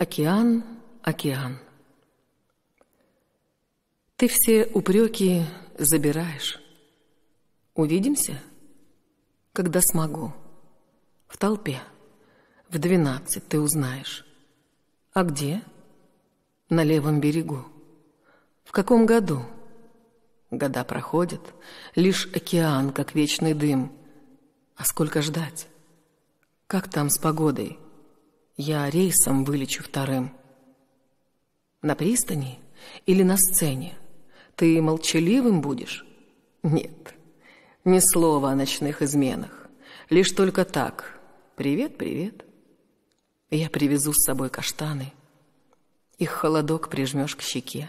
Океан, океан. Ты все упреки забираешь. Увидимся, когда смогу. В толпе. В двенадцать ты узнаешь. А где? На левом берегу. В каком году? Года проходят, лишь океан, как вечный дым. А сколько ждать? Как там с погодой? — я рейсом вылечу вторым. На пристани или на сцене? Ты молчаливым будешь? Нет, ни слова о ночных изменах. Лишь только так. Привет, привет. Я привезу с собой каштаны. Их холодок прижмешь к щеке.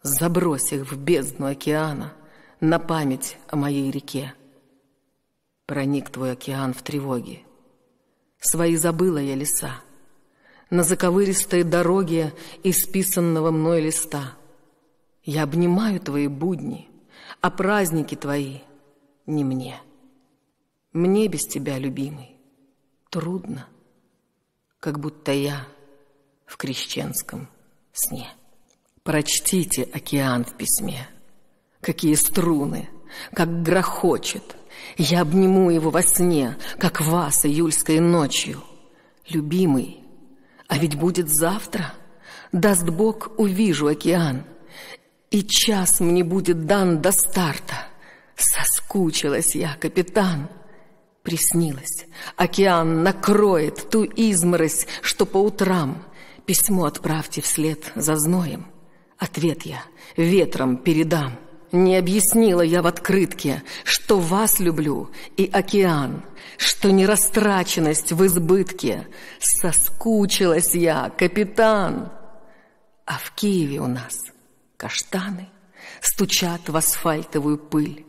Забрось их в бездну океана на память о моей реке. Проник твой океан в тревоге. Свои забыла я леса. На заковыристой дороге исписанного мной листа. Я обнимаю твои будни, а праздники твои не мне. Мне без тебя, любимый, трудно, как будто я в крещенском сне. Прочтите океан в письме, какие струны, как грохочет, я обниму его во сне, как вас июльской ночью. Любимый, а ведь будет завтра. Даст Бог, увижу океан. И час мне будет дан до старта. Соскучилась я, капитан. Приснилось, океан накроет ту изморось, что по утрам. Письмо отправьте вслед за зноем. Ответ я ветром передам. Не объяснила я в открытке, что вас люблю и океан, что нерастраченность в избытке. Соскучилась я, капитан. А в Киеве у нас каштаны стучат в асфальтовую пыль.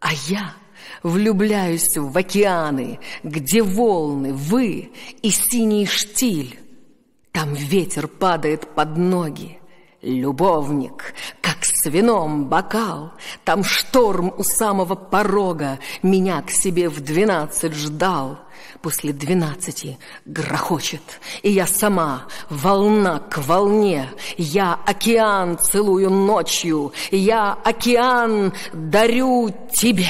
А я влюбляюсь в океаны, где волны, вы и синий штиль. Там ветер падает под ноги. Любовник, вином бокал, Там шторм у самого порога Меня к себе в двенадцать ждал. После двенадцати грохочет, И я сама волна к волне, Я океан целую ночью, Я океан дарю тебе.